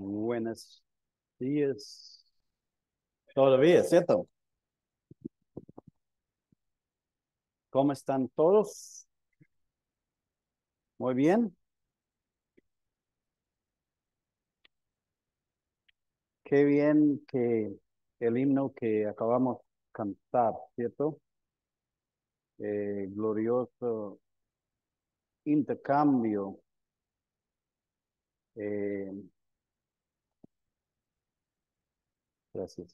Buenos días. Todavía, ¿cierto? ¿Cómo están todos? Muy bien. Qué bien que el himno que acabamos de cantar, ¿cierto? Eh, glorioso intercambio. Eh, Gracias.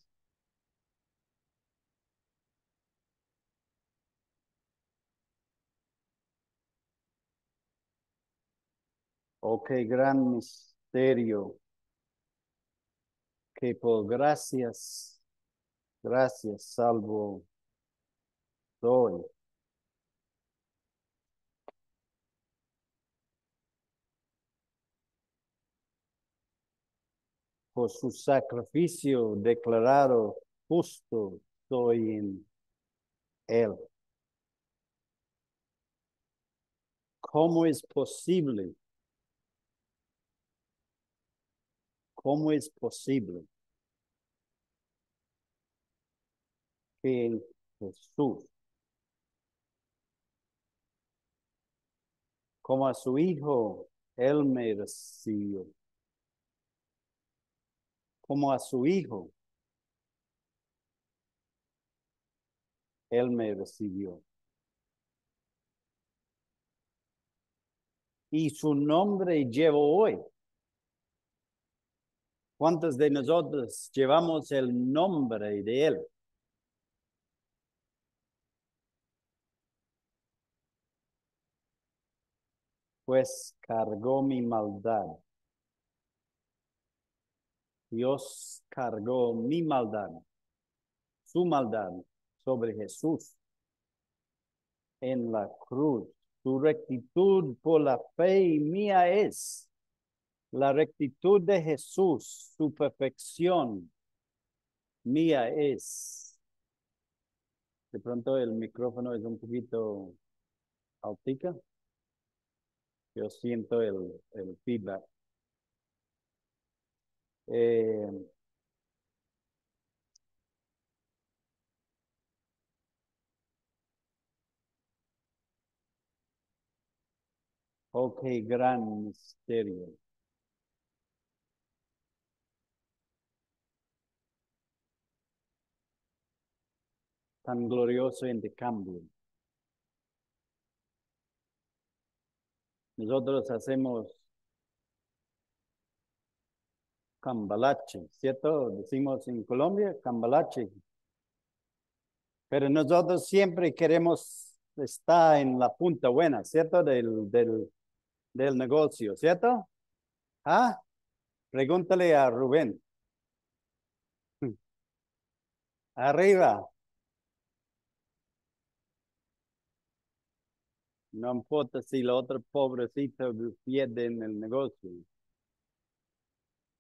Ok, gran misterio. Que por gracias, gracias salvo por su sacrificio declarado justo soy en él. ¿Cómo es posible? ¿Cómo es posible que Jesús, como a su hijo, él me recibió? como a su hijo. Él me recibió. Y su nombre llevo hoy. ¿Cuántos de nosotros llevamos el nombre de Él? Pues cargó mi maldad Dios cargó mi maldad, su maldad sobre Jesús en la cruz. Su rectitud por la fe mía es la rectitud de Jesús, su perfección mía es. De pronto el micrófono es un poquito altica. Yo siento el, el feedback. Eh, ok, gran misterio. tan glorioso en cambio. Nosotros hacemos cambalache, ¿cierto? Decimos en Colombia cambalache. Pero nosotros siempre queremos estar en la punta buena, ¿cierto? Del, del, del negocio, ¿cierto? ¿Ah? Pregúntale a Rubén. Arriba. No importa si la otra pobrecita pierde en el negocio.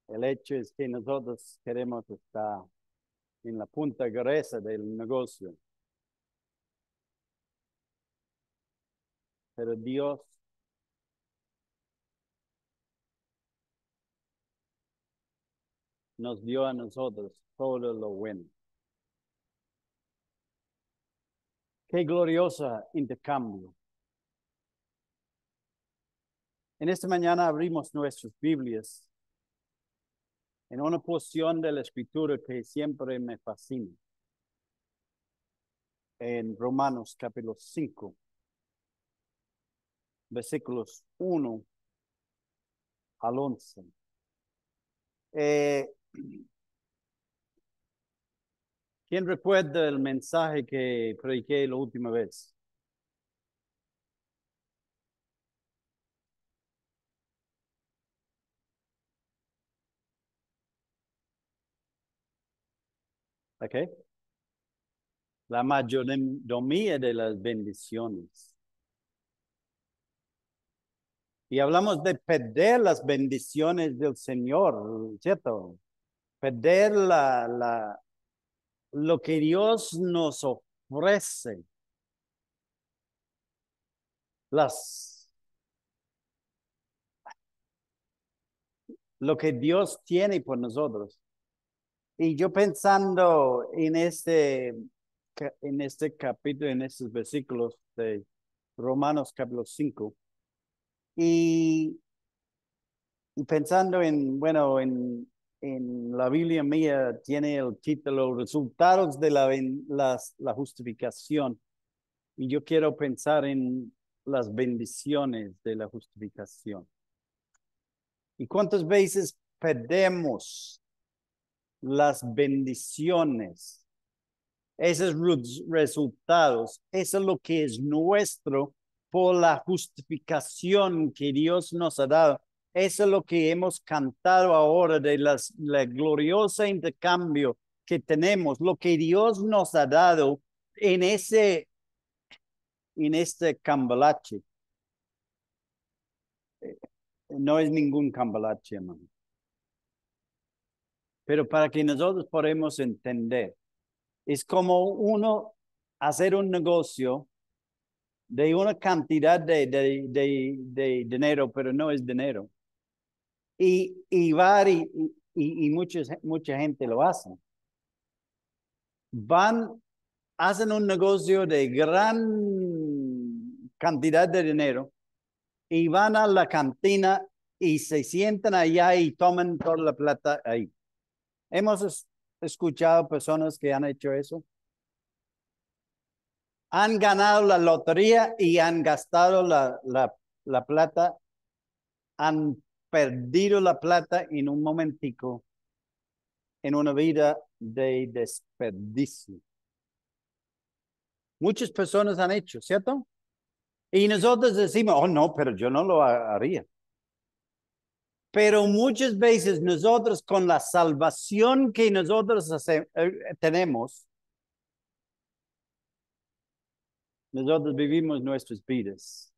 El hecho es que nosotros queremos estar en la punta gruesa del negocio. Pero Dios nos dio a nosotros todo lo bueno. Qué gloriosa intercambio. En esta mañana abrimos nuestras Biblias en una porción de la escritura que siempre me fascina. En Romanos capítulo 5, versículos 1 al 11. Eh, ¿Quién recuerda el mensaje que prediqué la última vez? Okay. La mayordomía de las bendiciones. Y hablamos de perder las bendiciones del Señor, ¿cierto? Perder la, la, lo que Dios nos ofrece. Las, lo que Dios tiene por nosotros. Y yo pensando en este, en este capítulo, en estos versículos de Romanos capítulo 5, y, y pensando en, bueno, en, en la Biblia mía tiene el título Resultados de la, las, la justificación. Y yo quiero pensar en las bendiciones de la justificación. ¿Y cuántas veces perdemos las bendiciones, esos resultados, eso es lo que es nuestro por la justificación que Dios nos ha dado. Eso es lo que hemos cantado ahora de la gloriosa intercambio que tenemos, lo que Dios nos ha dado en ese, en este cambalache. Eh, no es ningún cambalache, hermano pero para que nosotros podamos entender. Es como uno hacer un negocio de una cantidad de, de, dinero, pero no es dinero. Y, y, y, y, mucha gente lo hace. Van, hacen un negocio de gran cantidad de dinero y van a la cantina y se sientan allá y toman toda la plata ahí. Hemos escuchado personas que han hecho eso. Han ganado la lotería y han gastado la, la, la plata. Han perdido la plata en un momentico, en una vida de desperdicio. Muchas personas han hecho, ¿cierto? Y nosotros decimos, oh no, pero yo no lo haría. Pero muchas veces nosotros con la salvación que nosotros eh, tenemos, nosotros vivimos nuestras vidas.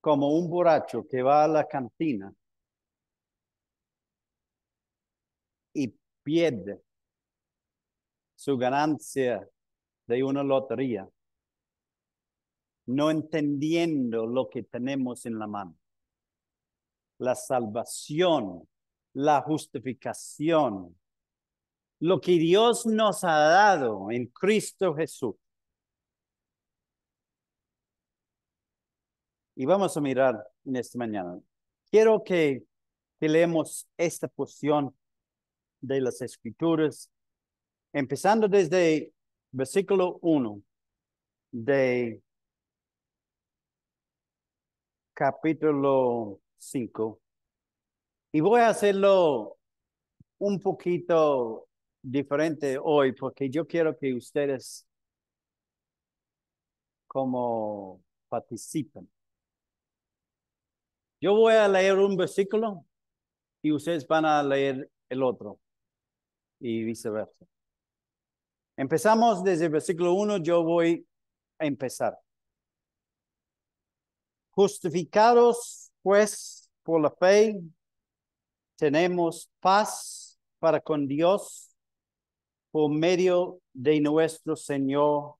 Como un borracho que va a la cantina y pierde su ganancia de una lotería no entendiendo lo que tenemos en la mano. La salvación, la justificación, lo que Dios nos ha dado en Cristo Jesús. Y vamos a mirar en esta mañana. Quiero que, leemos esta porción de las Escrituras, empezando desde versículo 1 de capítulo 5. Y voy a hacerlo un poquito diferente hoy porque yo quiero que ustedes como participen. Yo voy a leer un versículo y ustedes van a leer el otro y viceversa. Empezamos desde el versículo 1, yo voy a empezar. Justificados pues por la fe, tenemos paz para con Dios por medio de nuestro Señor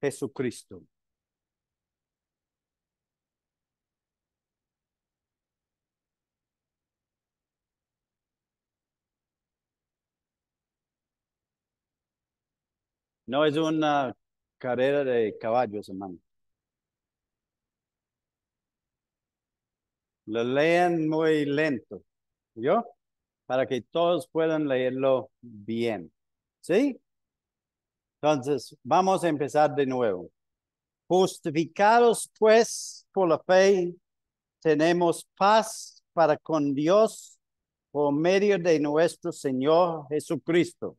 Jesucristo. No es una carrera de caballos, hermano. Lo lean muy lento, ¿yo? Para que todos puedan leerlo bien, ¿sí? Entonces, vamos a empezar de nuevo. Justificados pues por la fe, tenemos paz para con Dios por medio de nuestro Señor Jesucristo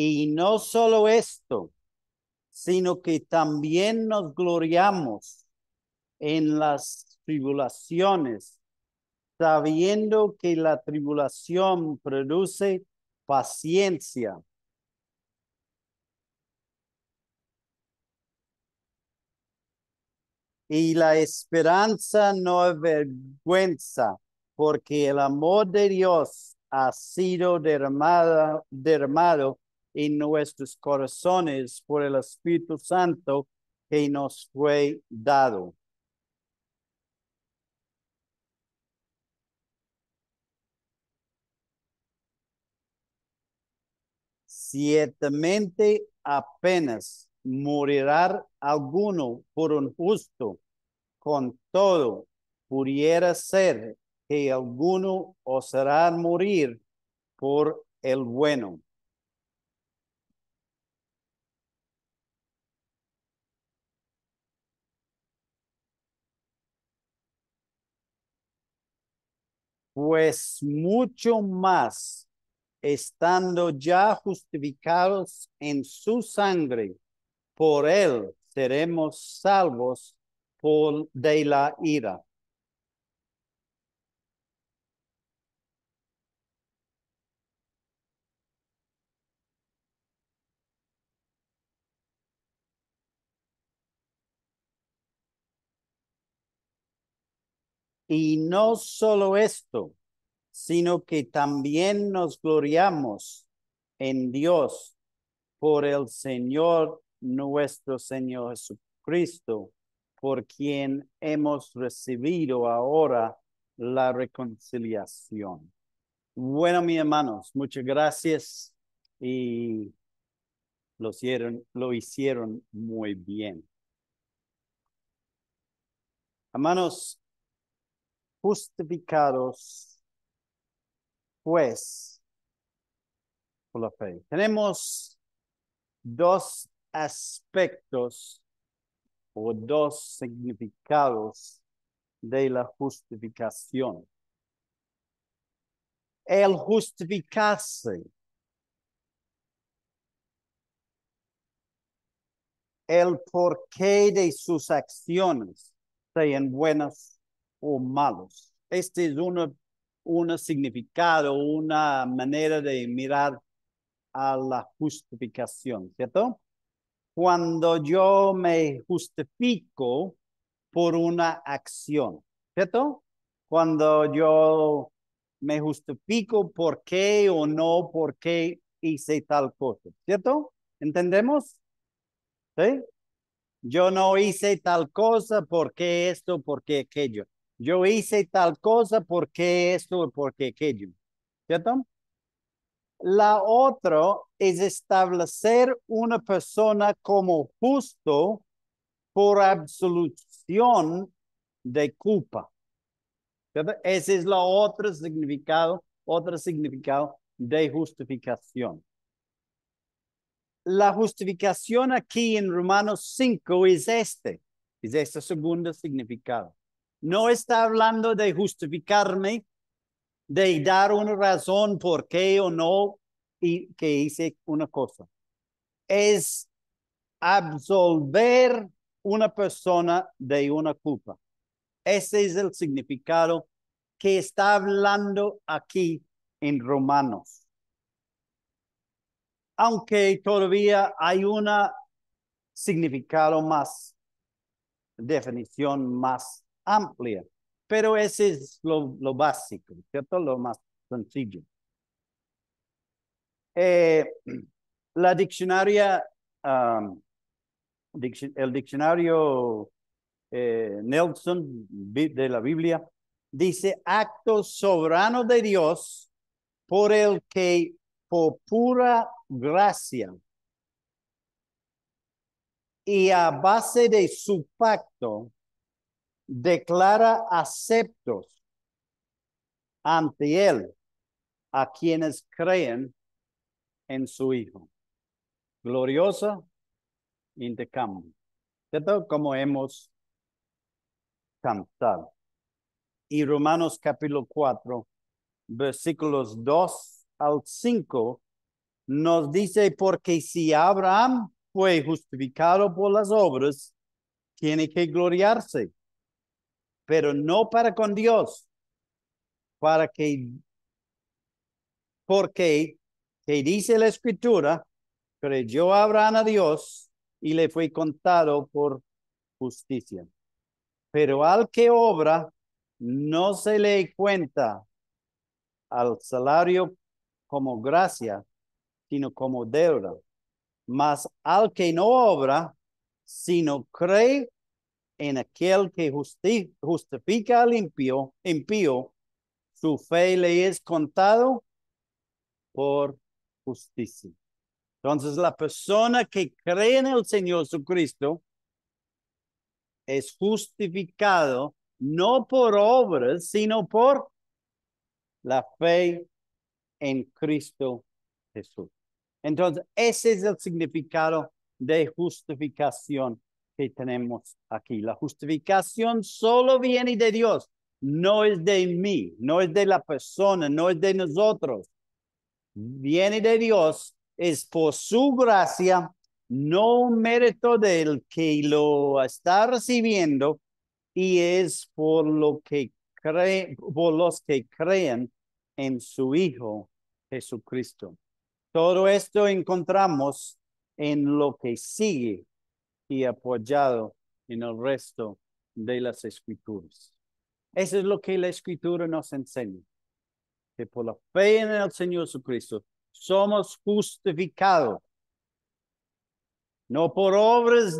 Y no solo esto, sino que también nos gloriamos en las tribulaciones, sabiendo que la tribulación produce paciencia. Y la esperanza no vergüenza, porque el amor de Dios ha sido derramado, derramado en nuestros corazones por el Espíritu Santo que nos fue dado. Ciertamente apenas morirá alguno por un justo, con todo pudiera ser que alguno osará morir por el bueno. pues mucho más estando ya justificados en su sangre, por él seremos salvos de la ira. Y no solo esto, sino que también nos gloriamos en Dios por el Señor nuestro Señor Jesucristo, por quien hemos recibido ahora la reconciliación. Bueno, mis hermanos, muchas gracias y lo hicieron, lo hicieron muy bien. Hermanos, justificados pues por la fe. Tenemos dos aspectos o dos significados de la justificación. El justificarse. El por qué de sus acciones, sean buenas o malos. Este es un significado, una manera de mirar a la justificación, ¿cierto? Cuando yo me justifico por una acción, ¿cierto? Cuando yo me justifico por qué o no, por qué hice tal cosa, ¿cierto? ¿Entendemos? ¿Sí? Yo no hice tal cosa, ¿por qué esto, por qué aquello? Yo hice tal cosa porque esto, porque aquello. ¿Cierto? La otra es establecer una persona como justo por absolución de culpa. ¿Cierto? Ese es la otro significado, otro significado de justificación. La justificación aquí en Romanos 5 es este, es este segundo significado. No está hablando de justificarme, de dar una razón por qué o no y que hice una cosa. Es absolver una persona de una culpa. Ese es el significado que está hablando aquí en Romanos. Aunque todavía hay una significado más, definición más amplia, pero ese es lo, básico, ¿cierto? Lo más sencillo. Eh, la diccionaria, el diccionario eh, Nelson de la Biblia dice acto soberano de Dios por el que por pura gracia y a base de su pacto declara aceptos ante él a quienes creen en su Hijo. Gloriosa intercambio. ¿Cierto? Como hemos cantado. Y Romanos capítulo 4, versículos 2 al 5, nos dice, porque si Abraham fue justificado por las obras, tiene que gloriarse pero no para con Dios, para que, porque, que dice la escritura, creyó Abraham a Dios y le fue contado por justicia. Pero al que obra, no se le cuenta al salario como gracia, sino como deuda. Mas al que no obra, sino cree en aquel que justifica al impío, impío, su fe le es contado por justicia. Entonces, la persona que cree en el Señor Jesucristo es justificado no por obras, sino por la fe en Cristo Jesús. Entonces, ese es el significado de justificación que tenemos aquí. La justificación solo viene de Dios, no es de mí, no es de la persona, no es de nosotros. Viene de Dios, es por su gracia, no mérito del que lo está recibiendo y es por lo que cree, por los que creen en su Hijo Jesucristo. Todo esto encontramos en lo que sigue y apoyado en el resto de las escrituras. Eso es lo que la escritura nos enseña, que por la fe en el Señor Jesucristo somos justificados, no por obras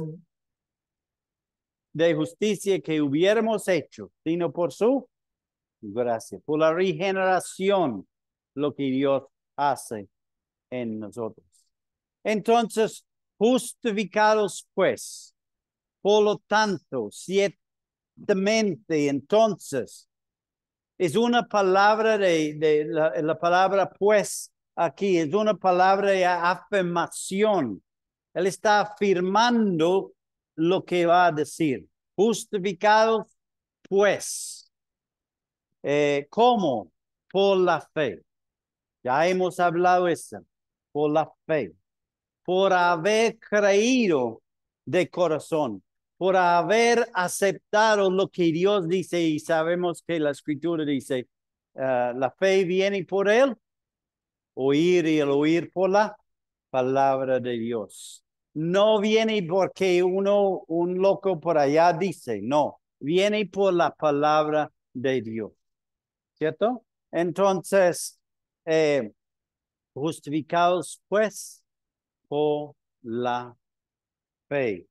de justicia que hubiéramos hecho, sino por su gracia, por la regeneración, lo que Dios hace en nosotros. Entonces, Justificados pues, por lo tanto, ciertamente entonces, es una palabra de, la, palabra pues aquí, es una palabra de afirmación. Él está afirmando lo que va a decir. Justificados pues, eh, ¿cómo? Por la fe. Ya hemos hablado eso, por la fe por haber creído de corazón, por haber aceptado lo que Dios dice y sabemos que la escritura dice, eh, la fe viene por él, oír y el oír por la palabra de Dios. No viene porque uno, un loco por allá dice, no, viene por la palabra de Dios. ¿Cierto? Entonces, eh, justificados pues por la fe.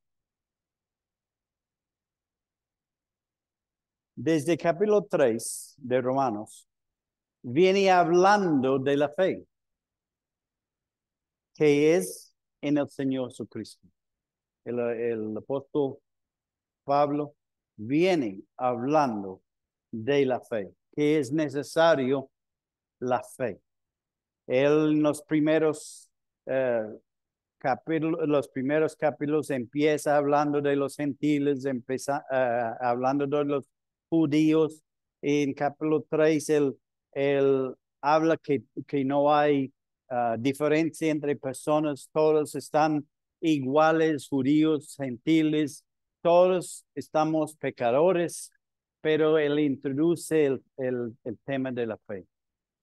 Desde capítulo 3 de Romanos, viene hablando de la fe, que es en el Señor Jesucristo. El, el apóstol Pablo viene hablando de la fe, que es necesario la fe. Él en los primeros eh, capítulo, los primeros capítulos empieza hablando de los gentiles, empieza, eh, hablando de los judíos. en capítulo 3, él, él habla que, que no hay eh, diferencia entre personas, todos están iguales, judíos, gentiles, todos estamos pecadores, pero él introduce el, el, el tema de la fe.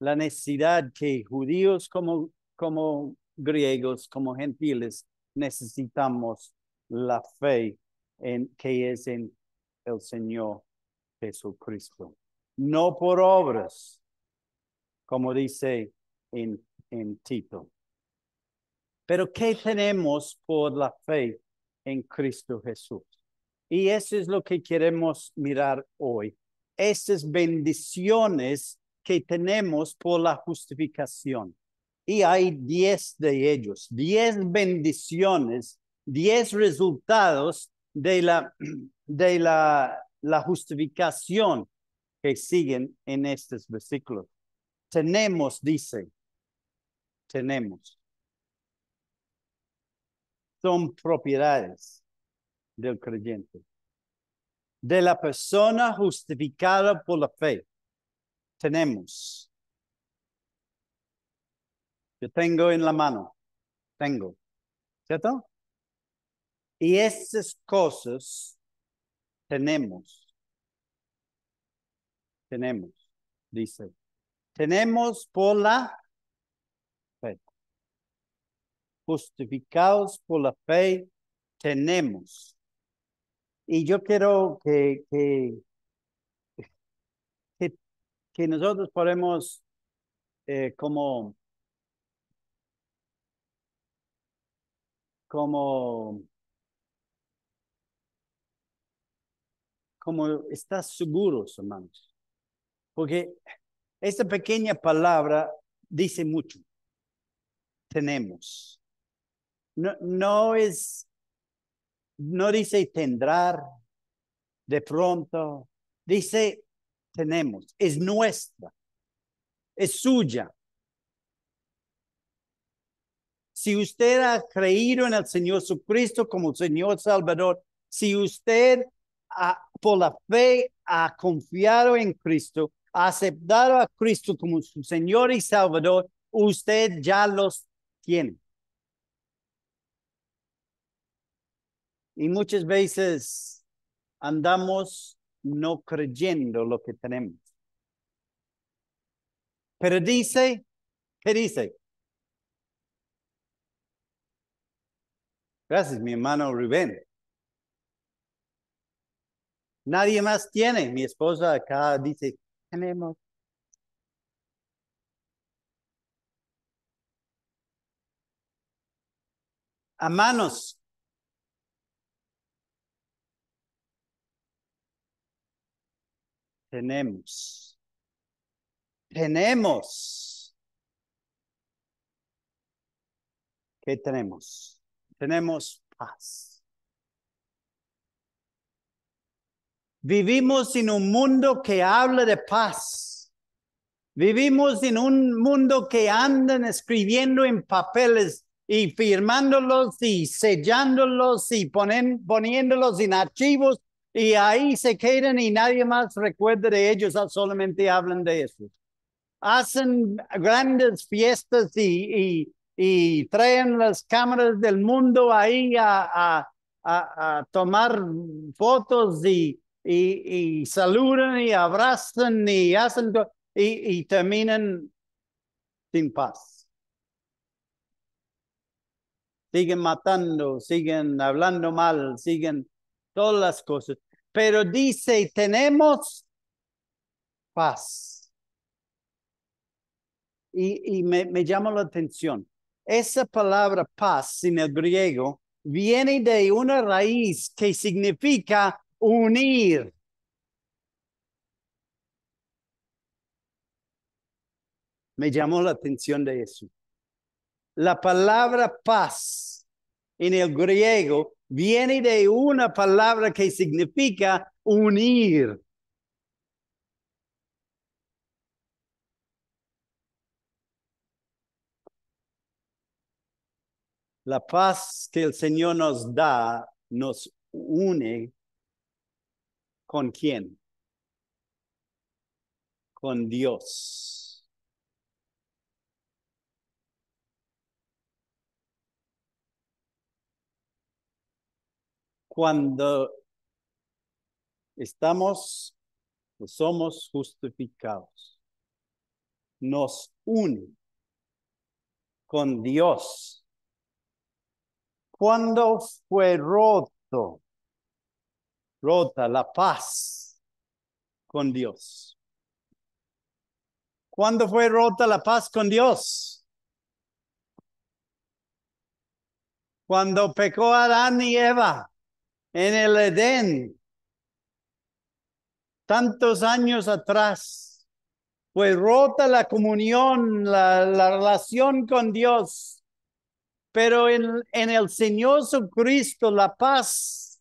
La necesidad que judíos como, como griegos como gentiles, necesitamos la fe en que es en el Señor Jesucristo. No por obras, como dice en, en Tito. Pero ¿qué tenemos por la fe en Cristo Jesús? Y eso es lo que queremos mirar hoy. Esas bendiciones que tenemos por la justificación. Y hay diez de ellos, diez bendiciones, diez resultados de la, de la, la justificación que siguen en estos versículos. Tenemos, dice, tenemos. Son propiedades del creyente, de la persona justificada por la fe. Tenemos yo tengo en la mano. Tengo. ¿Cierto? Y esas cosas tenemos. Tenemos, dice. Tenemos por la fe. Justificados por la fe, tenemos. Y yo quiero que, que, que, nosotros podemos eh, como como, como estás seguros, hermanos. Porque esta pequeña palabra dice mucho. Tenemos. No, es, no dice tendrá, de pronto, dice tenemos, es nuestra, es suya si usted ha creído en el Señor Jesucristo como Señor Salvador, si usted por la fe ha confiado en Cristo, ha aceptado a Cristo como su Señor y Salvador, usted ya los tiene. Y muchas veces andamos no creyendo lo que tenemos. Pero dice, ¿qué dice? Gracias, mi hermano Rubén. Nadie más tiene. Mi esposa acá dice, tenemos. A manos. Tenemos. Tenemos. ¿Qué tenemos? tenemos paz. Vivimos en un mundo que habla de paz. Vivimos en un mundo que andan escribiendo en papeles y firmándolos y sellándolos y poniéndolos en archivos y ahí se quedan y nadie más recuerda de ellos, ah, solamente hablan de eso. Hacen grandes fiestas y y traen las cámaras del mundo ahí a, a, tomar fotos y, y, saludan y abrazan y hacen y, y terminan sin paz. Siguen matando, siguen hablando mal, siguen todas las cosas. Pero dice, tenemos paz. Y, me, me llama la atención esa palabra paz en el griego viene de una raíz que significa unir. Me llamó la atención de eso. La palabra paz en el griego viene de una palabra que significa unir. La paz que el Señor nos da nos une con quién? Con Dios. Cuando estamos somos justificados, nos une con Dios cuando fue roto, rota la paz con Dios. ¿Cuándo fue rota la paz con Dios? Cuando pecó Adán y Eva en el Edén, tantos años atrás, fue pues rota la comunión, la relación con Dios pero en, el Señor Jesucristo la paz,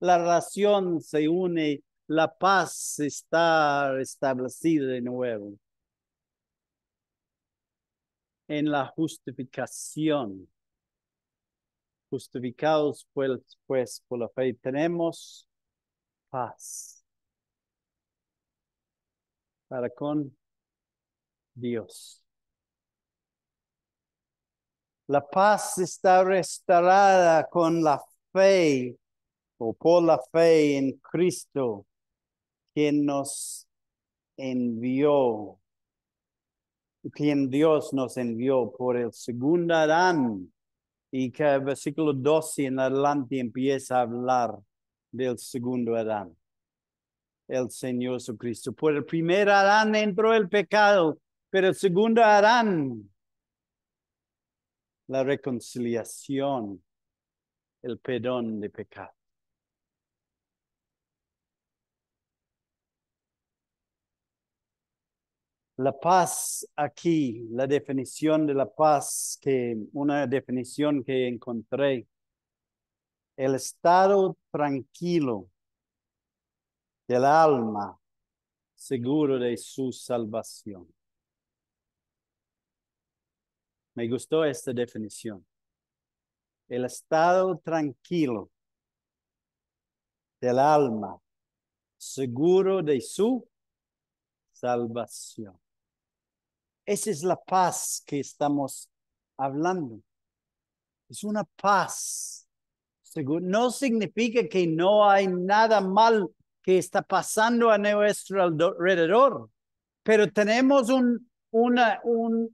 la ración se une, la paz está establecida de nuevo. En la justificación justificados pues, pues por la fe, tenemos paz para con Dios. La paz está restaurada con la fe o por la fe en Cristo, quien nos envió, quien Dios nos envió por el segundo Adán. Y que el versículo 12 en adelante empieza a hablar del segundo Adán, el Señor Jesucristo. Por el primer Adán entró el pecado, pero el segundo Adán la reconciliación, el perdón de pecado. La paz aquí, la definición de la paz, que una definición que encontré, el estado tranquilo del alma, seguro de su salvación. Me gustó esta definición. El estado tranquilo del alma, seguro de su salvación. Esa es la paz que estamos hablando. Es una paz. No significa que no hay nada mal que está pasando a nuestro alrededor, pero tenemos un, una, un,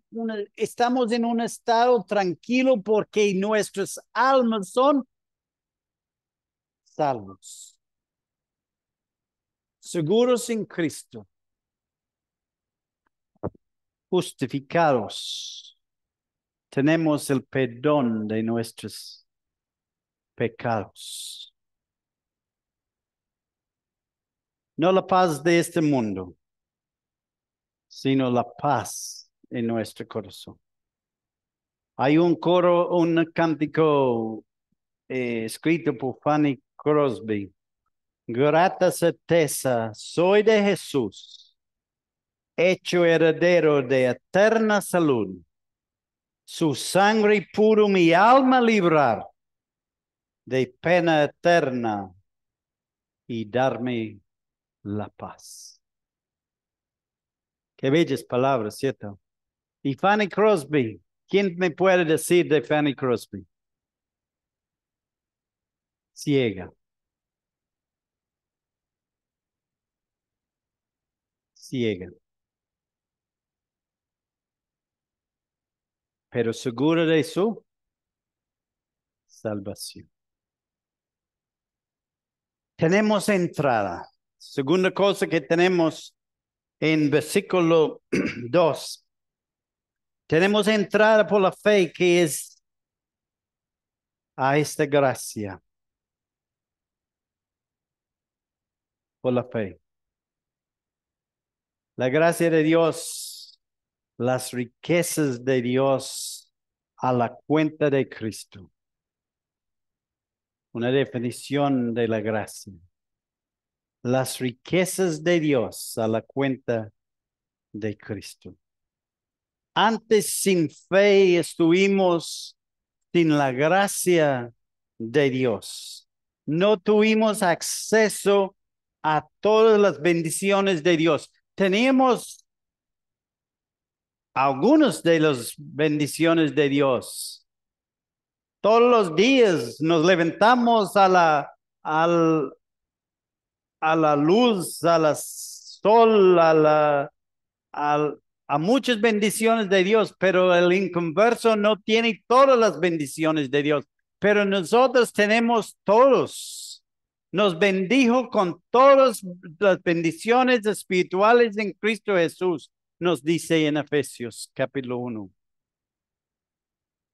estamos en un estado tranquilo porque nuestras almas son salvos, seguros en Cristo, justificados. Tenemos el perdón de nuestros pecados. No la paz de este mundo sino la paz en nuestro corazón. Hay un coro, un cántico eh, escrito por Fanny Crosby. Grata certeza, soy de Jesús, hecho heredero de eterna salud. Su sangre puro mi alma librar de pena eterna y darme la paz bellas palabras, ¿cierto? Y Fanny Crosby, ¿quién me puede decir de Fanny Crosby? Ciega. Ciega. Pero segura de su salvación. Tenemos entrada. Segunda cosa que tenemos en versículo 2. Tenemos entrada por la fe que es a esta gracia. Por la fe. La gracia de Dios, las riquezas de Dios a la cuenta de Cristo. Una definición de la gracia las riquezas de Dios a la cuenta de Cristo. Antes sin fe estuvimos sin la gracia de Dios. No tuvimos acceso a todas las bendiciones de Dios. Teníamos algunas de las bendiciones de Dios. Todos los días nos levantamos a la, al, a la luz, a la sol, a, la, a, a muchas bendiciones de Dios, pero el inconverso no tiene todas las bendiciones de Dios, pero nosotros tenemos todos. Nos bendijo con todas las bendiciones espirituales en Cristo Jesús, nos dice en Efesios capítulo uno,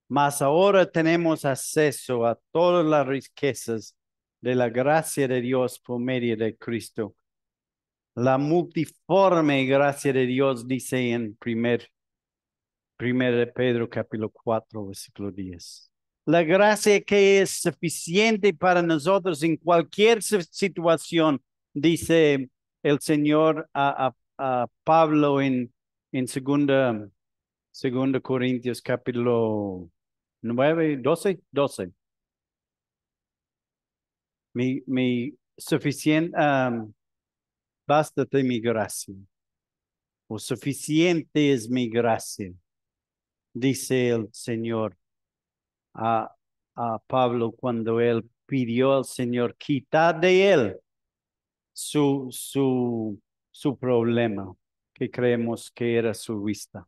Mas ahora tenemos acceso a todas las riquezas de la gracia de Dios por medio de Cristo. La multiforme gracia de Dios dice en primer, primer de Pedro capítulo cuatro versículo 10. La gracia que es suficiente para nosotros en cualquier situación, dice el Señor a, a, Pablo en, en segunda, segunda Corintios capítulo nueve doce doce mi, suficiente, basta bástate mi gracia, o suficiente es mi gracia, dice el Señor a, Pablo cuando él pidió al Señor quitar de él su, su, su problema que creemos que era su vista.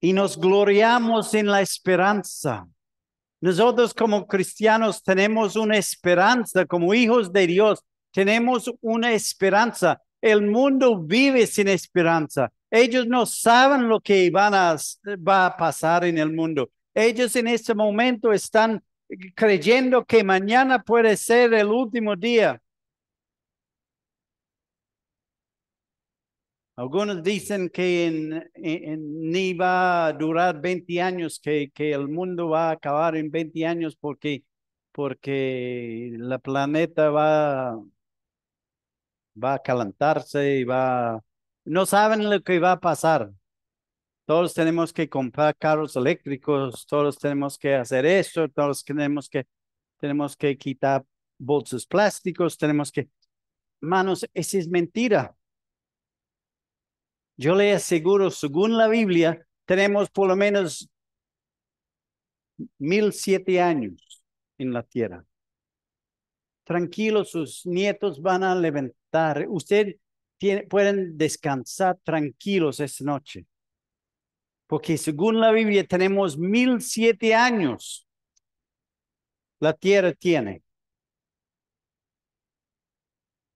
Y nos gloriamos en la esperanza nosotros como cristianos tenemos una esperanza, como hijos de Dios, tenemos una esperanza. El mundo vive sin esperanza. Ellos no saben lo que van a, va a pasar en el mundo. Ellos en este momento están eh, creyendo que mañana puede ser el último día. Algunos dicen que ni va a durar 20 años, que, el mundo va a acabar en 20 años porque, porque la planeta va, va a calentarse y va... No saben lo que va a pasar. Todos tenemos que comprar carros eléctricos, todos tenemos que hacer esto, todos tenemos que, tenemos que quitar bolsos plásticos, tenemos que... Manos, esa es mentira yo le aseguro, según la Biblia, tenemos por lo menos mil siete años en la tierra. Tranquilos, sus nietos van a levantar. Usted pueden descansar tranquilos esta noche. Porque según la Biblia tenemos mil siete años. La tierra tiene.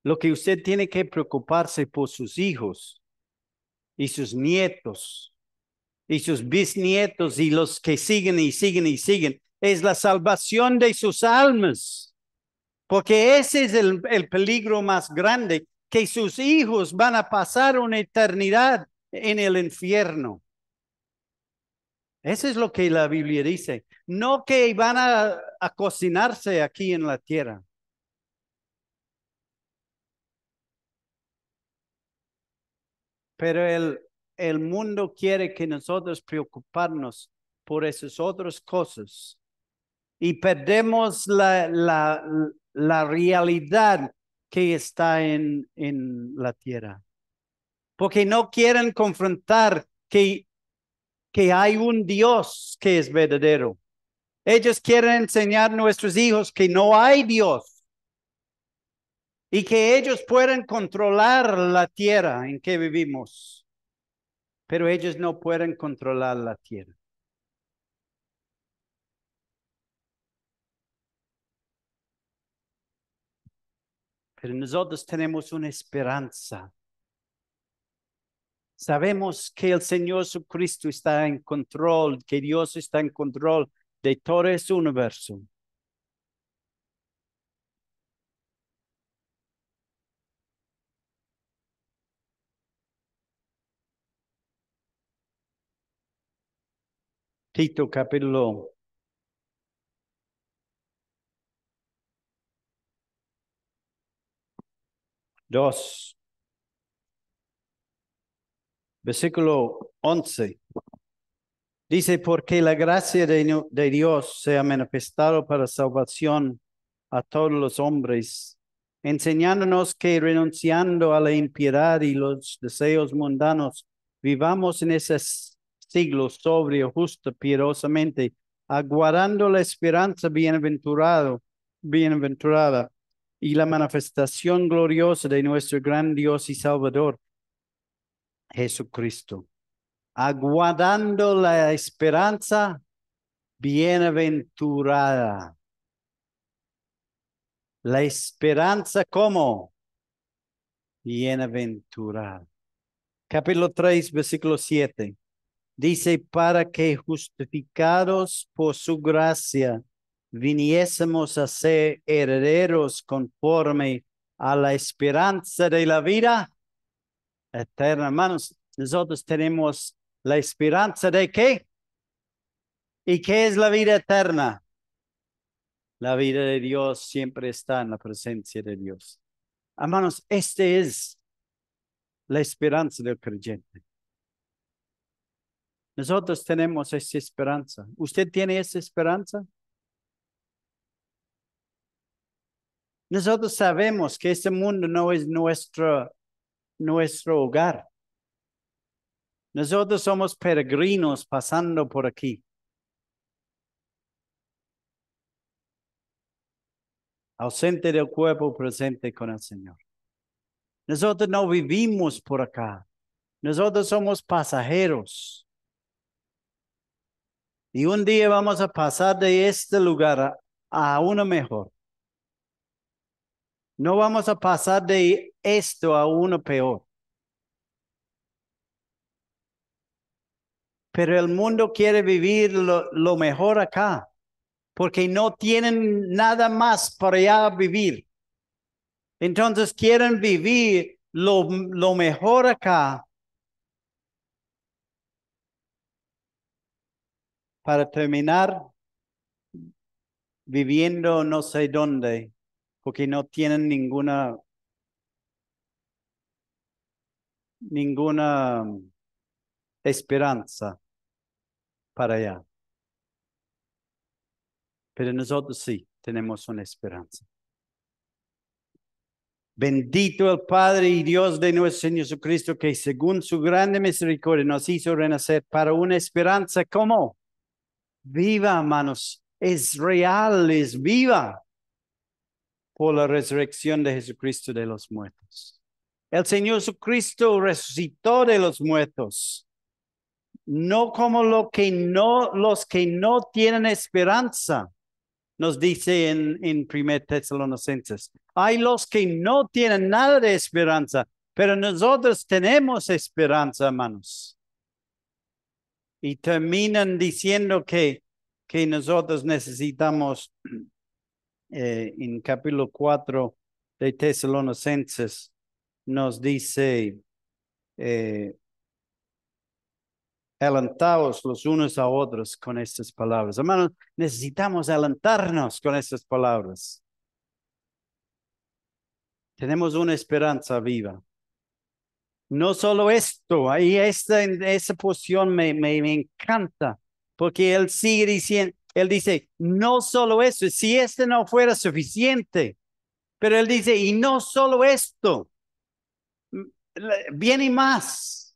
Lo que usted tiene que preocuparse por sus hijos y sus nietos y sus bisnietos y los que siguen y siguen y siguen. Es la salvación de sus almas, porque ese es el, peligro más grande, que sus hijos van a pasar una eternidad en el infierno. Eso es lo que la Biblia dice, no que van a cocinarse aquí en la tierra. Pero el, el mundo quiere que nosotros preocuparnos por esas otras cosas y perdemos la, la, la realidad que está en, en la tierra. Porque no quieren confrontar que, que hay un Dios que es verdadero. Ellos quieren enseñar a nuestros hijos que no hay Dios y que ellos puedan controlar la tierra en que vivimos, pero ellos no pueden controlar la tierra. Pero nosotros tenemos una esperanza. Sabemos que el Señor Jesucristo está en control, que Dios está en control de todo ese universo. Tito capítulo 2, versículo 11, Dice, porque la gracia de, de Dios se ha manifestado para salvación a todos los hombres, enseñándonos que renunciando a la impiedad y los deseos mundanos, vivamos en esas siglo sobrio, justo, piedosamente aguardando la esperanza bienaventurado, bienaventurada y la manifestación gloriosa de nuestro gran Dios y Salvador, Jesucristo. Aguardando la esperanza bienaventurada. La esperanza como bienaventurada. Capítulo 3, versículo 7. Dice, para que justificados por su gracia viniésemos a ser herederos conforme a la esperanza de la vida eterna. Hermanos, nosotros tenemos la esperanza de qué? ¿Y qué es la vida eterna? La vida de Dios siempre está en la presencia de Dios. Hermanos, esta es la esperanza del creyente. Nosotros tenemos esa esperanza. ¿Usted tiene esa esperanza? Nosotros sabemos que este mundo no es nuestro, nuestro hogar. Nosotros somos peregrinos pasando por aquí. Ausente del cuerpo, presente con el Señor. Nosotros no vivimos por acá. Nosotros somos pasajeros. Y un día vamos a pasar de este lugar a, uno mejor. No vamos a pasar de esto a uno peor. Pero el mundo quiere vivir lo, mejor acá, porque no tienen nada más para allá vivir. Entonces quieren vivir lo mejor acá para terminar viviendo no sé dónde, porque no tienen ninguna ninguna esperanza para allá. Pero nosotros sí tenemos una esperanza. Bendito el Padre y Dios de nuestro Señor Jesucristo, que según su grande misericordia nos hizo renacer para una esperanza como viva, hermanos. Es real, es viva por la resurrección de Jesucristo de los muertos. El Señor Jesucristo resucitó de los muertos, no como los que no tienen esperanza, nos dice en, en 1 Tesalonicenses. Hay los que no tienen nada de esperanza, pero nosotros tenemos esperanza, hermanos y terminan diciendo que, que nosotros necesitamos eh, en capítulo 4 de Tesalonicenses, nos dice, eh, los unos a otros con estas palabras. Hermanos, necesitamos alentarnos con estas palabras. Tenemos una esperanza viva. No solo esto, ahí esta, esa porción me, me, encanta, porque él sigue diciendo, él dice, no solo eso, si este no fuera suficiente, pero él dice, y no solo esto, viene más,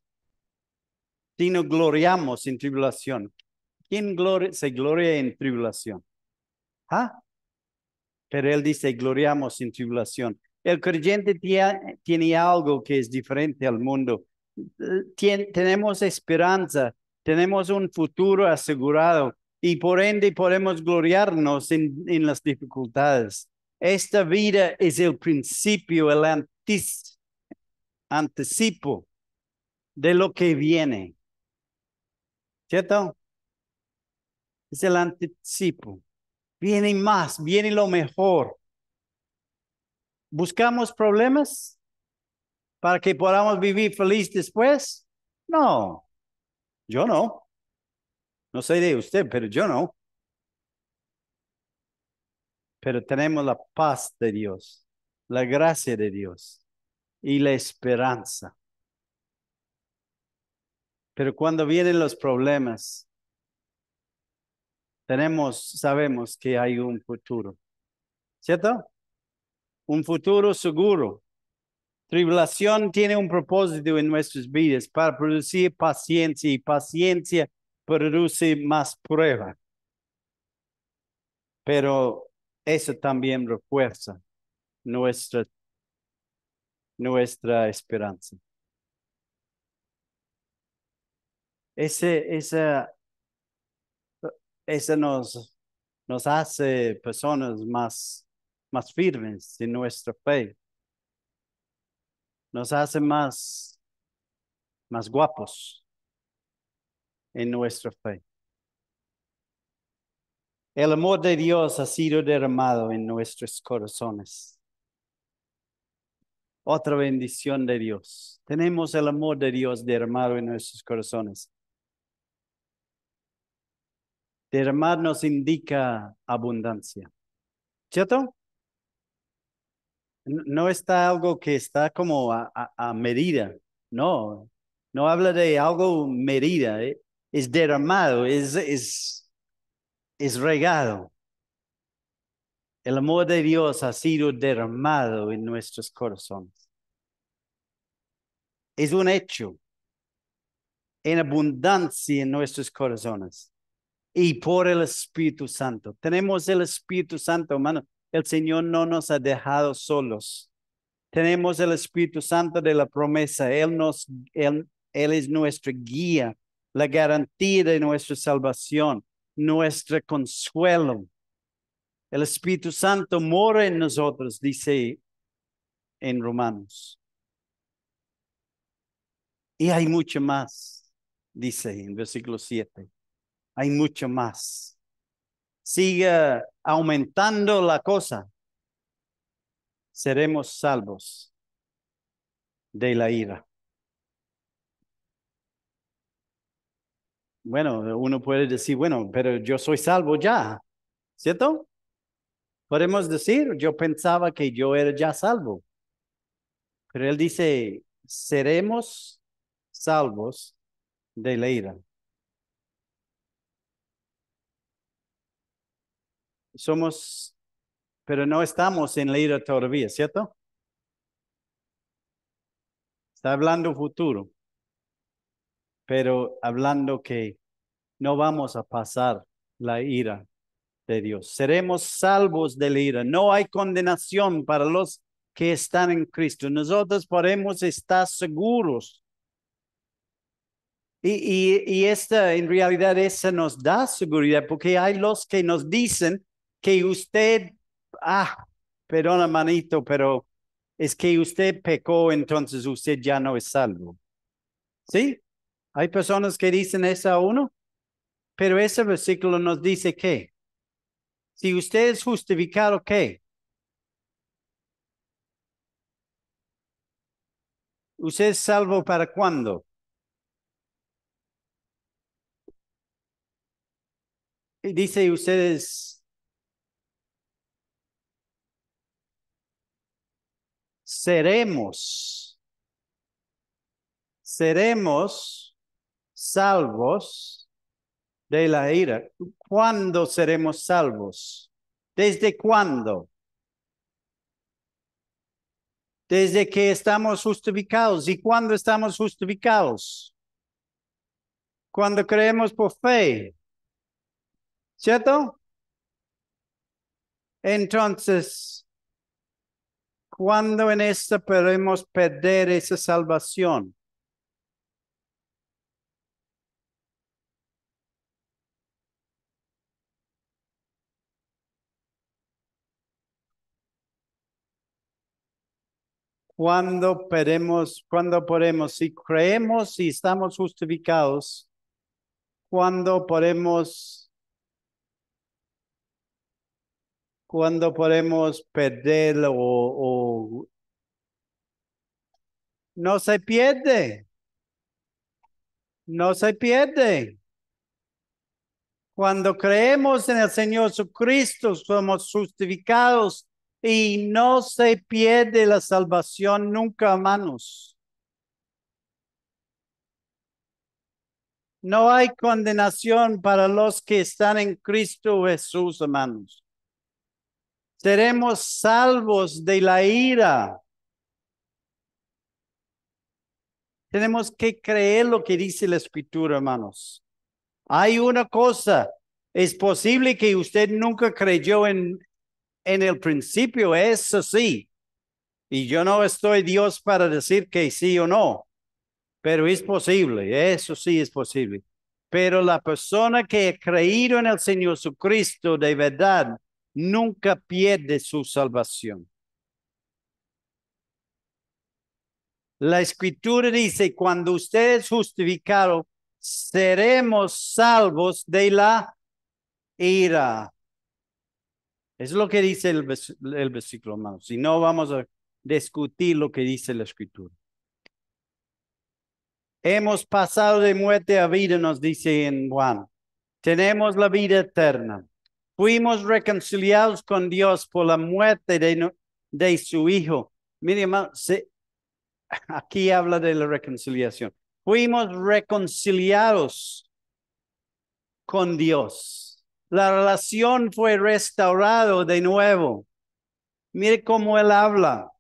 sino gloriamos en tribulación. ¿Quién gloria, se gloria en tribulación? ¿Ah? Pero él dice, gloriamos en tribulación. El creyente tiene algo que es diferente al mundo. tenemos esperanza, tenemos un futuro asegurado y por ende podemos gloriarnos en, las dificultades. Esta vida es el principio, el anticipo de lo que viene. ¿Cierto? Es el anticipo. Viene más, viene lo mejor. ¿Buscamos problemas para que podamos vivir feliz después? No, yo no. No sé de usted, pero yo no. Pero tenemos la paz de Dios, la gracia de Dios y la esperanza. Pero cuando vienen los problemas, tenemos, sabemos que hay un futuro. ¿Cierto? un futuro seguro. Tribulación tiene un propósito en nuestras vidas para producir paciencia y paciencia produce más prueba. Pero eso también refuerza nuestra, nuestra esperanza. Ese, esa, nos, nos hace personas más más firmes en nuestra fe. Nos hace más, más guapos en nuestra fe. El amor de Dios ha sido derramado en nuestros corazones. Otra bendición de Dios. Tenemos el amor de Dios derramado en nuestros corazones. Derramar nos indica abundancia. ¿Cierto? no está algo que está como a, medida, no, no habla de algo medida, eh, es derramado, es, es, es regado. El amor de Dios ha sido derramado en nuestros corazones. Es un hecho en abundancia en nuestros corazones y por el Espíritu Santo. Tenemos el Espíritu Santo, hermano el Señor no nos ha dejado solos. Tenemos el Espíritu Santo de la promesa. Él, nos, él, es nuestro guía, la garantía de nuestra salvación, nuestro consuelo. El Espíritu Santo mora en nosotros, dice en Romanos. Y hay mucho más, dice en versículo 7. Hay mucho más siga aumentando la cosa, seremos salvos de la ira. Bueno, uno puede decir, bueno, pero yo soy salvo ya, ¿cierto? Podemos decir, yo pensaba que yo era ya salvo. Pero él dice, seremos salvos de la ira. somos, pero no estamos en la ira todavía, ¿cierto? Está hablando futuro, pero hablando que no vamos a pasar la ira de Dios. Seremos salvos de la ira. No hay condenación para los que están en Cristo. Nosotros podemos estar seguros. Y, y esta, en realidad, esa nos da seguridad, porque hay los que nos dicen, que usted, ah, perdona manito, pero es que usted pecó, entonces usted ya no es salvo. ¿Sí? Hay personas que dicen eso a uno, pero ese versículo nos dice que si usted es justificado, ¿qué? ¿Usted es salvo para cuándo? Dice ustedes seremos, seremos salvos de la ira. ¿Cuándo seremos salvos? ¿Desde cuándo? Desde que estamos justificados. ¿Y cuándo estamos justificados? Cuando creemos por fe. ¿Cierto? Entonces, ¿Cuándo en esta podemos perder esa salvación? cuando podemos, cuando podemos, si creemos y estamos justificados, cuando podemos cuando podemos perderlo, o, no se pierde. No se pierde. Cuando creemos en el Señor Jesucristo, somos justificados y no se pierde la salvación nunca, hermanos. No hay condenación para los que están en Cristo Jesús, hermanos seremos salvos de la ira. Tenemos que creer lo que dice la escritura, hermanos. Hay una cosa, es posible que usted nunca creyó en, en el principio, eso sí. Y yo no estoy Dios para decir que sí o no, pero es posible, eso sí es posible. Pero la persona que ha creído en el Señor Jesucristo de verdad nunca pierde su salvación. La escritura dice, cuando es justificado, seremos salvos de la ira. Es lo que dice el, versículo, hermano. Si no, vamos a discutir lo que dice la escritura. Hemos pasado de muerte a vida, nos dice en Juan. Tenemos la vida eterna. Fuimos reconciliados con Dios por la muerte de, su Hijo. Mire, hermano, aquí habla de la reconciliación. Fuimos reconciliados con Dios. La relación fue restaurada de nuevo. Mire cómo él habla.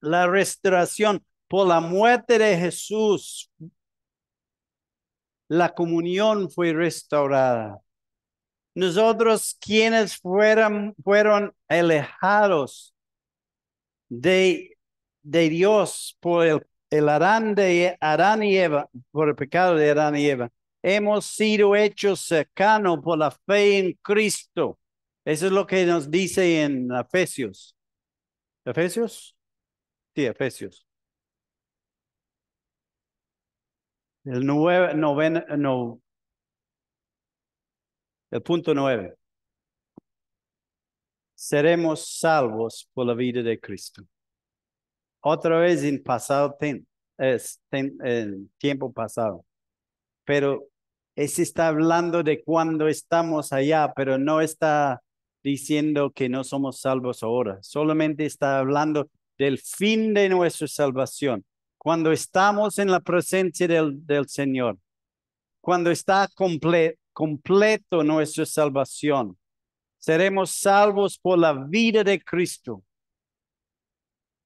La restauración por la muerte de Jesús. La comunión fue restaurada nosotros quienes fueron, fueron alejados de, de Dios por el, el Adán, de, Arán y Eva, por el pecado de Adán y Eva, hemos sido hechos cercanos por la fe en Cristo. Eso es lo que nos dice en Efesios. ¿Efesios? Sí, Efesios. El nueve, novena, no, el punto nueve. Seremos salvos por la vida de Cristo. Otra vez en pasado tiempo pasado. Pero se está hablando de cuando estamos allá, pero no está diciendo que no somos salvos ahora. Solamente está hablando del fin de nuestra salvación. Cuando estamos en la presencia del, Señor, cuando está completo completo nuestra salvación. Seremos salvos por la vida de Cristo.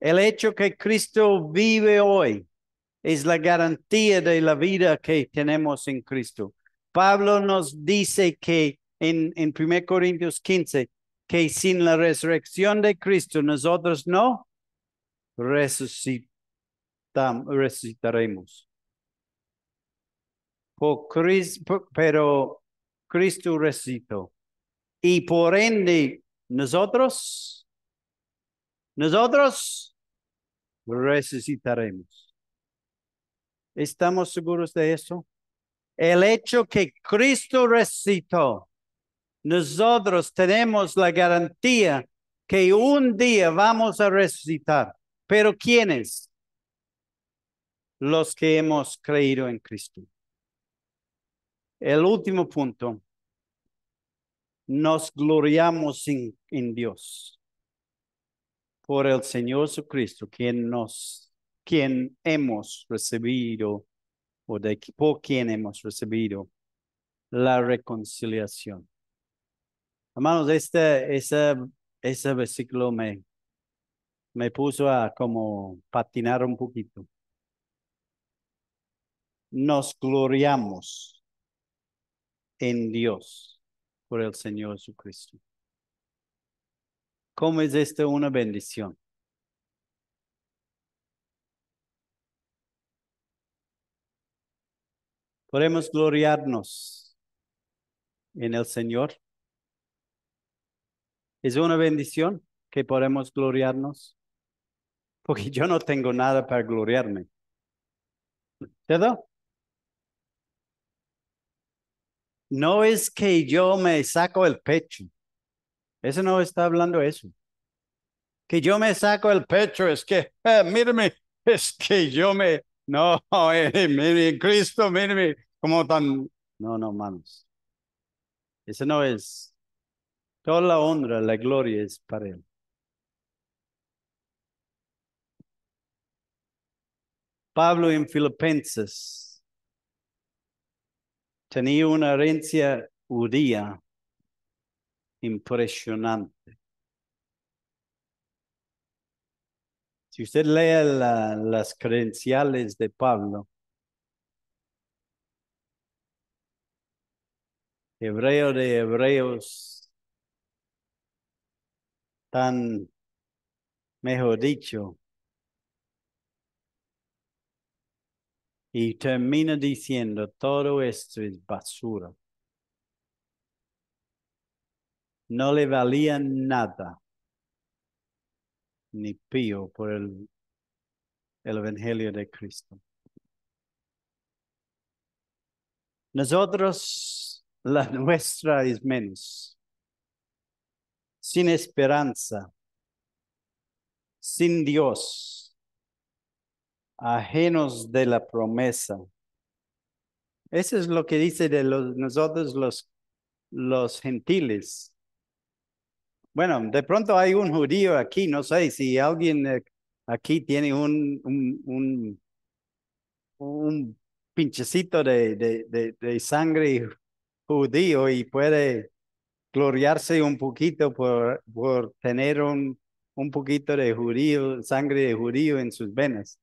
El hecho que Cristo vive hoy es la garantía de la vida que tenemos en Cristo. Pablo nos dice que en, en 1 Corintios 15, que sin la resurrección de Cristo nosotros no resucitaremos. Por pero Cristo resucitó. Y por ende, nosotros, nosotros resucitaremos. ¿Estamos seguros de eso? El hecho que Cristo resucitó, nosotros tenemos la garantía que un día vamos a resucitar. Pero ¿quiénes? Los que hemos creído en Cristo. El último punto nos gloriamos en, Dios por el Señor Jesucristo, quien nos, quien hemos recibido, o de, por quien hemos recibido la reconciliación. Hermanos, este, ese, ese versículo me, me puso a como patinar un poquito. Nos gloriamos en Dios por el Señor Jesucristo. ¿Cómo es esto una bendición? Podemos gloriarnos en el Señor. Es una bendición que podemos gloriarnos, porque yo no tengo nada para gloriarme. ¿Todo? no es que yo me saco el pecho. Eso no está hablando eso. Que yo me saco el pecho, es que, eh, mírame, es que yo me, no, eh, mire, Cristo, mírame, como tan, no, no, manos. Ese no es. Toda la honra, la gloria es para Él. Pablo en Filipenses tenía una herencia judía impresionante. Si usted lee las credenciales de Pablo, hebreo de hebreos, tan, mejor dicho, Y termina diciendo, todo esto es basura. No le valía nada, ni pío por el, el Evangelio de Cristo. Nosotros, la nuestra es menos, sin esperanza, sin Dios ajenos de la promesa. Eso es lo que dice de los, nosotros los, los gentiles. Bueno, de pronto hay un judío aquí, no sé si alguien eh, aquí tiene un, un, un, pinchecito de, de, de, de, sangre judío y puede gloriarse un poquito por, por tener un, un poquito de judío, sangre de judío en sus venas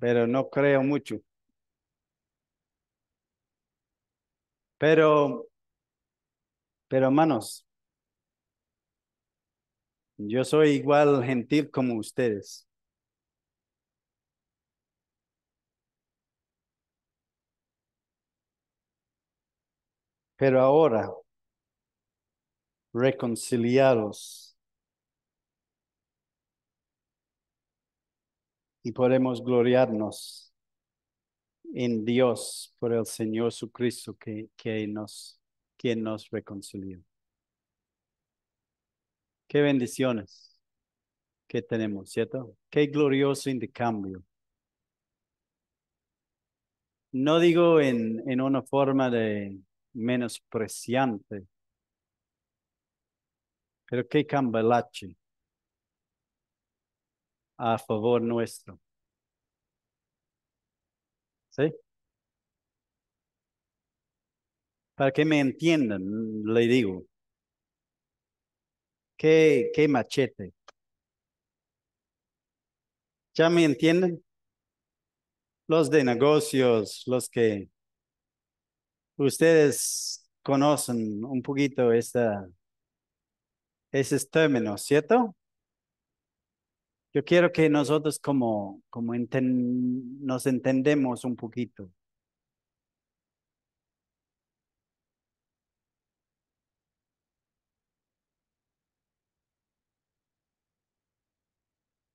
pero no creo mucho. Pero, pero hermanos, yo soy igual gentil como ustedes. Pero ahora, reconciliados y podemos gloriarnos en Dios por el Señor Jesucristo que, que nos, quien nos reconcilió. Qué bendiciones que tenemos, ¿cierto? Qué glorioso intercambio. No digo en, en una forma de menospreciante, pero qué cambalache a favor nuestro. ¿Sí? Para que me entiendan, le digo. ¿Qué, qué machete? ¿Ya me entienden? Los de negocios, los que ustedes conocen un poquito esta, esos términos, ¿cierto? Yo quiero que nosotros como, como nos entendemos un poquito.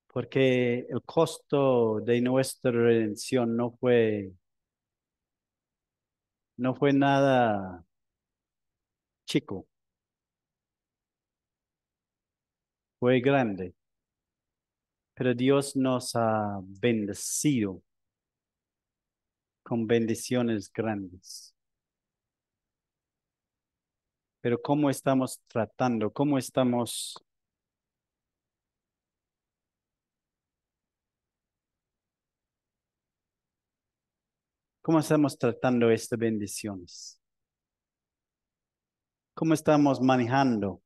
Porque el costo de nuestra redención no fue, no fue nada chico. Fue grande. Pero Dios nos ha bendecido con bendiciones grandes. Pero ¿cómo estamos tratando? ¿Cómo estamos ¿Cómo estamos tratando estas bendiciones? ¿Cómo estamos manejando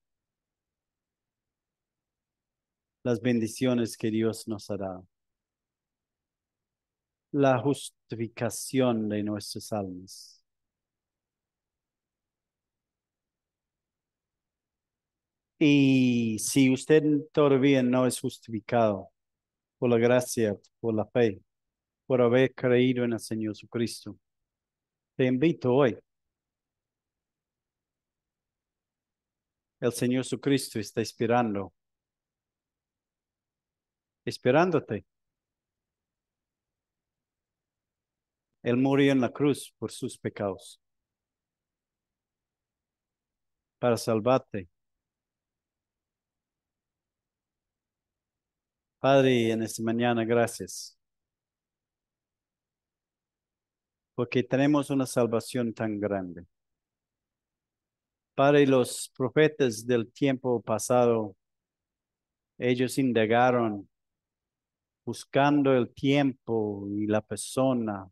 las bendiciones que Dios nos ha dado. La justificación de nuestros almas. Y si usted todavía no es justificado por la gracia, por la fe, por haber creído en el Señor Jesucristo, te invito hoy. El Señor Jesucristo está esperando esperándote. Él murió en la cruz por sus pecados, para salvarte. Padre, en esta mañana, gracias. Porque tenemos una salvación tan grande. Padre, los profetas del tiempo pasado, ellos indagaron buscando el tiempo y la persona,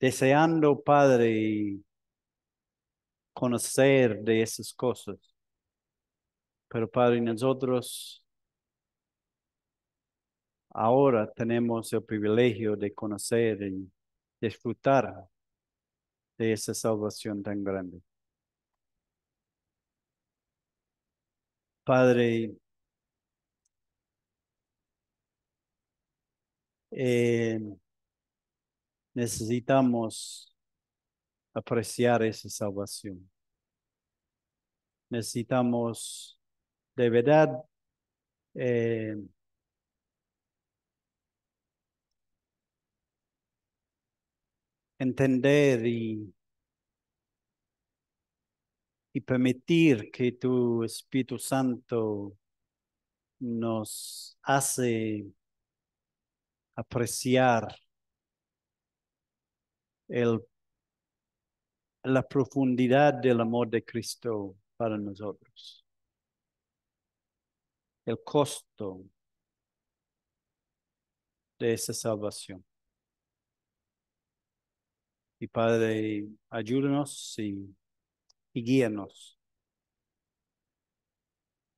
deseando, Padre, conocer de esas cosas. Pero, Padre, nosotros ahora tenemos el privilegio de conocer y disfrutar de esa salvación tan grande. Padre, Eh, necesitamos apreciar esa salvación. Necesitamos de verdad eh, entender y, y permitir que tu Espíritu Santo nos hace apreciar el, la profundidad del amor de Cristo para nosotros, el costo de esa salvación. Y Padre, ayúdanos y, guíanos.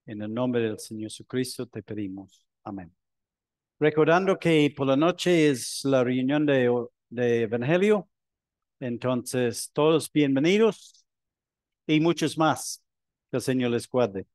En el nombre del Señor Jesucristo te pedimos. Amén. Recordando que por la noche es la reunión de, Evangelio, entonces todos bienvenidos y muchos más. Que el Señor les guarde.